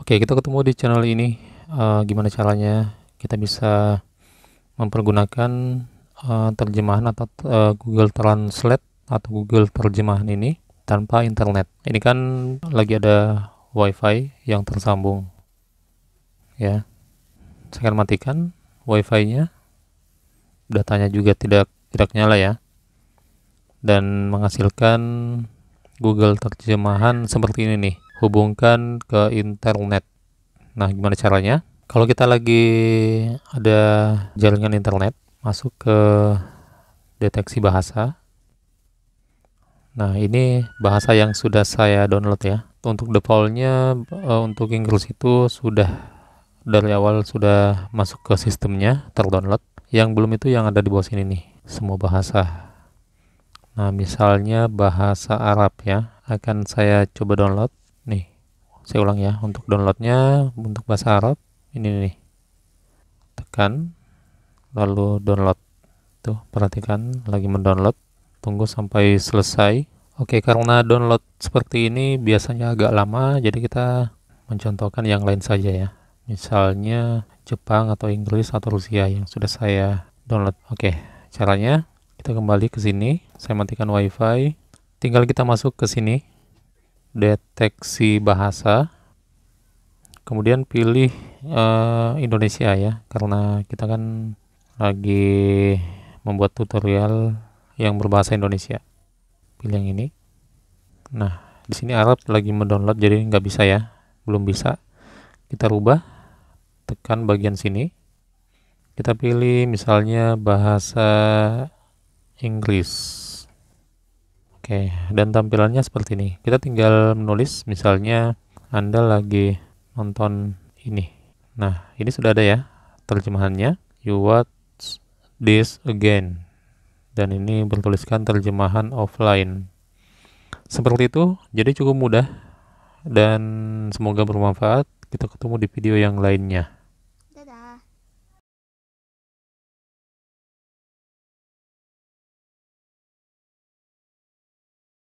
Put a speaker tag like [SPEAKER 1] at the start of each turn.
[SPEAKER 1] Oke, kita ketemu di channel ini. Uh, gimana caranya kita bisa mempergunakan uh, terjemahan atau uh, Google Translate atau Google terjemahan ini tanpa internet. Ini kan lagi ada WiFi yang tersambung. Ya. Saya akan matikan WiFi-nya. Datanya juga tidak tidak nyala ya. Dan menghasilkan Google terjemahan seperti ini nih hubungkan ke internet. Nah, gimana caranya? Kalau kita lagi ada jaringan internet, masuk ke deteksi bahasa. Nah, ini bahasa yang sudah saya download ya. Untuk defaultnya eh, untuk Inggris itu sudah dari awal sudah masuk ke sistemnya terdownload. Yang belum itu yang ada di bawah sini nih, semua bahasa. Nah, misalnya bahasa Arab ya, akan saya coba download saya ulang ya untuk downloadnya untuk bahasa Arab ini nih tekan lalu download tuh perhatikan lagi mendownload tunggu sampai selesai oke karena download seperti ini biasanya agak lama jadi kita mencontohkan yang lain saja ya misalnya Jepang atau Inggris atau Rusia yang sudah saya download oke caranya kita kembali ke sini saya matikan wifi tinggal kita masuk ke sini deteksi bahasa kemudian pilih uh, Indonesia ya karena kita kan lagi membuat tutorial yang berbahasa Indonesia pilih yang ini nah di sini Arab lagi mendownload jadi nggak bisa ya belum bisa kita rubah tekan bagian sini kita pilih misalnya bahasa Inggris Oke, dan tampilannya seperti ini. Kita tinggal menulis, misalnya Anda lagi nonton ini. Nah, ini sudah ada ya terjemahannya. You watch this again. Dan ini bertuliskan terjemahan offline. Seperti itu, jadi cukup mudah. Dan semoga bermanfaat. Kita ketemu di video yang lainnya.